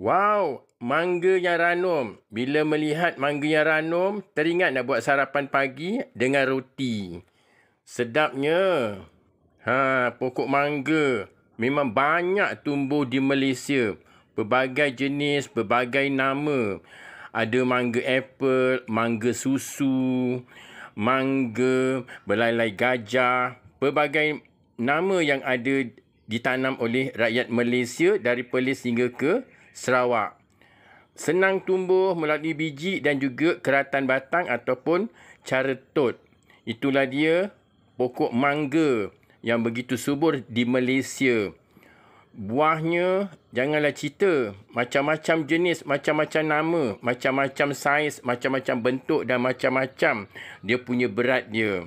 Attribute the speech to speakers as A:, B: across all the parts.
A: Wow, mangganya ranum. Bila melihat mangganya ranum, teringat nak buat sarapan pagi dengan roti. Sedapnya. Ha, pokok mangga memang banyak tumbuh di Malaysia. Berbagai jenis, berbagai nama. Ada mangga apple, mangga susu, mangga belai belalai gajah. Berbagai nama yang ada ditanam oleh rakyat Malaysia dari Perlis hingga ke Sarawak. Senang tumbuh melalui biji dan juga keratan batang ataupun cara tot. Itulah dia pokok mangga yang begitu subur di Malaysia. Buahnya janganlah cerita macam-macam jenis, macam-macam nama, macam-macam saiz, macam-macam bentuk dan macam-macam dia punya berat dia.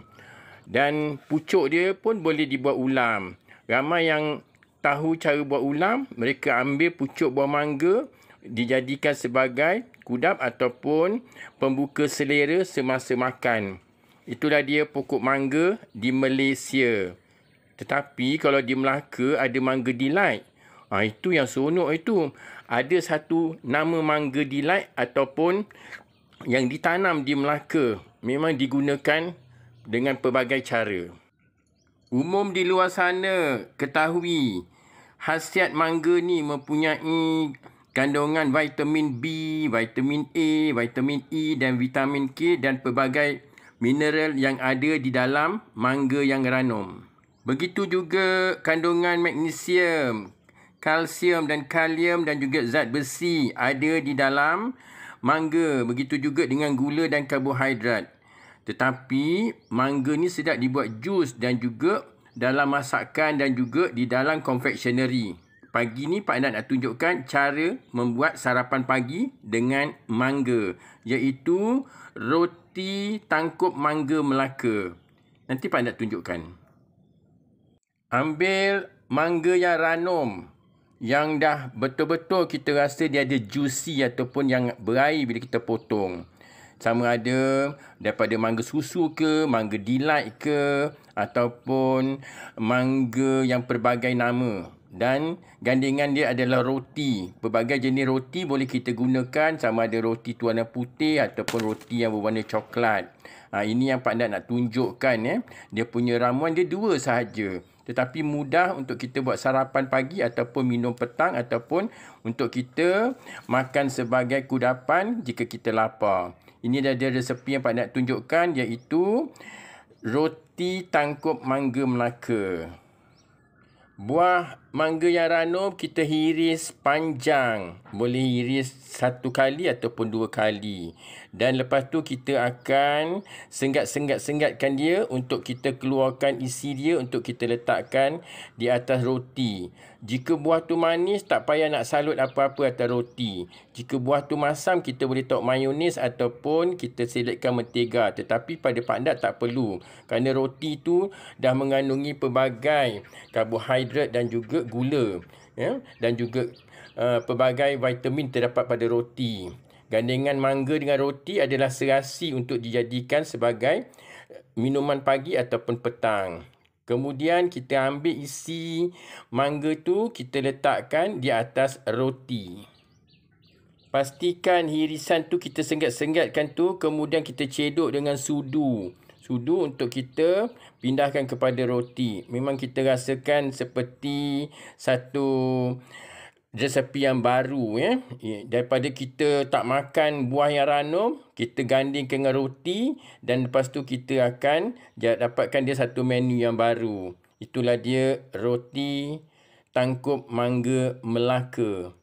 A: Dan pucuk dia pun boleh dibuat ulam. Ramai yang tahu cara buat ulam, mereka ambil pucuk buah mangga dijadikan sebagai kudap ataupun pembuka selera semasa makan. Itulah dia pokok mangga di Malaysia. Tetapi kalau di Melaka ada mangga delight. Ha, itu yang seronok itu. Ada satu nama mangga delight ataupun yang ditanam di Melaka. Memang digunakan dengan pelbagai cara. Umum di luar sana ketahui Hasiat mangga ni mempunyai kandungan vitamin B, vitamin A, vitamin E dan vitamin K dan pelbagai mineral yang ada di dalam mangga yang ranum. Begitu juga kandungan magnesium, kalsium dan kalium dan juga zat besi ada di dalam mangga. Begitu juga dengan gula dan karbohidrat. Tetapi mangga ni sedap dibuat jus dan juga dalam masakan dan juga di dalam confectionery. Pagi ni Pak Nat nak tunjukkan cara membuat sarapan pagi dengan mangga. Iaitu roti tangkup mangga Melaka. Nanti Pak Nat tunjukkan. Ambil mangga yang ranum. Yang dah betul-betul kita rasa dia ada juicy ataupun yang berair bila kita potong sama ada daripada mangga susu ke, mangga delight ke ataupun mangga yang pelbagai nama dan gandingan dia adalah roti. Pelbagai jenis roti boleh kita gunakan sama ada roti warna putih ataupun roti yang berwarna coklat. Ha, ini yang Pak Nat nak tunjukkan. Eh. Dia punya ramuan dia dua sahaja. Tetapi mudah untuk kita buat sarapan pagi ataupun minum petang ataupun untuk kita makan sebagai kudapan jika kita lapar. Ini dia ada resepi yang Pak Nat tunjukkan iaitu roti tangkup mangga Melaka. Buah mangga yang ranum kita hiris panjang. Boleh hiris satu kali ataupun dua kali. Dan lepas tu kita akan sengat-sengat-sengatkan dia untuk kita keluarkan isi dia untuk kita letakkan di atas roti. Jika buah tu manis tak payah nak salut apa-apa atas roti. Jika buah tu masam kita boleh tok mayonis ataupun kita selitkan mentega tetapi pada pandat tak perlu kerana roti tu dah mengandungi pelbagai karbohidrat dan juga gula ya dan juga uh, pelbagai vitamin terdapat pada roti. Gandengan mangga dengan roti adalah serasi untuk dijadikan sebagai uh, minuman pagi ataupun petang. Kemudian kita ambil isi mangga tu kita letakkan di atas roti. Pastikan hirisan tu kita sengat-sengatkan tu kemudian kita cedok dengan sudu sudu untuk kita pindahkan kepada roti. Memang kita rasakan seperti satu resepi yang baru ya. ya daripada kita tak makan buah yang ranum, kita ganding dengan roti dan lepas tu kita akan dapatkan dia satu menu yang baru. Itulah dia roti tangkup mangga Melaka.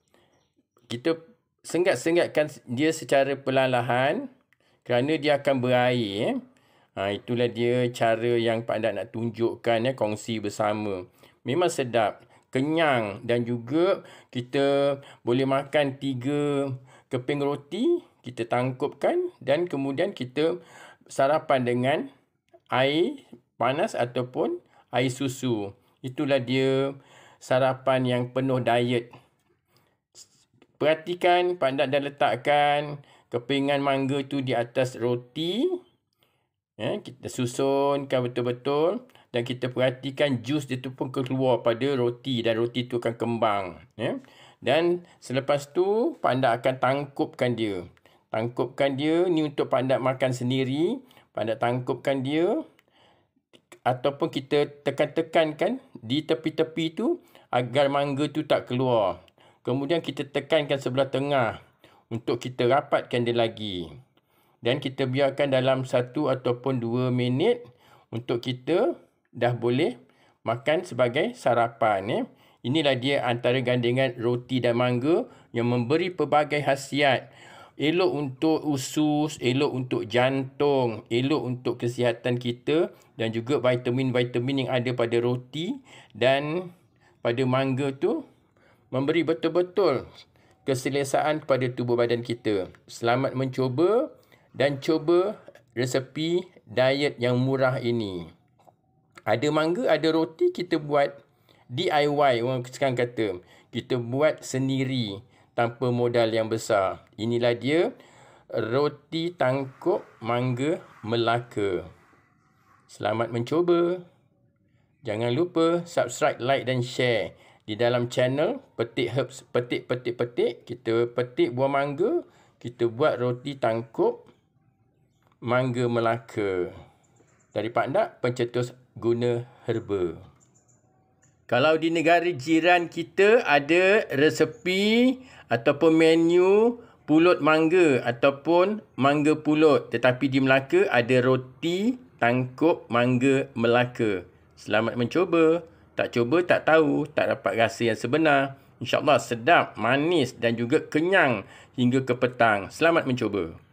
A: Kita sengat-sengatkan dia secara perlahan-lahan kerana dia akan berair. Eh. Ha, itulah dia cara yang Pak Dat nak tunjukkan ya, kongsi bersama. Memang sedap, kenyang dan juga kita boleh makan tiga keping roti, kita tangkupkan dan kemudian kita sarapan dengan air panas ataupun air susu. Itulah dia sarapan yang penuh diet. Perhatikan, Pak Dat dah letakkan kepingan mangga tu di atas roti. Eh, kita susunkan betul-betul dan kita perhatikan jus dia tu pun keluar pada roti dan roti tu akan kembang. Eh. Dan selepas tu panda akan tangkupkan dia. Tangkupkan dia ni untuk panda makan sendiri. Panda tangkupkan dia ataupun kita tekan-tekankan di tepi-tepi tu agar mangga tu tak keluar. Kemudian kita tekankan sebelah tengah untuk kita rapatkan dia lagi dan kita biarkan dalam satu ataupun dua minit untuk kita dah boleh makan sebagai sarapan. Eh. Inilah dia antara gandingan roti dan mangga yang memberi pelbagai khasiat. Elok untuk usus, elok untuk jantung, elok untuk kesihatan kita dan juga vitamin-vitamin yang ada pada roti dan pada mangga tu memberi betul-betul keselesaan kepada tubuh badan kita. Selamat mencuba dan cuba resepi diet yang murah ini. Ada mangga, ada roti kita buat DIY orang sekarang kata. Kita buat sendiri tanpa modal yang besar. Inilah dia roti tangkuk mangga Melaka. Selamat mencuba. Jangan lupa subscribe, like dan share di dalam channel Petik Herbs. Petik, petik, petik. Kita petik buah mangga. Kita buat roti tangkuk mangga melaka. Dari pandak, pencetus guna herba. Kalau di negara jiran kita ada resepi ataupun menu pulut mangga ataupun mangga pulut. Tetapi di Melaka ada roti tangkup mangga Melaka. Selamat mencuba. Tak cuba, tak tahu. Tak dapat rasa yang sebenar. InsyaAllah sedap, manis dan juga kenyang hingga ke petang. Selamat mencuba.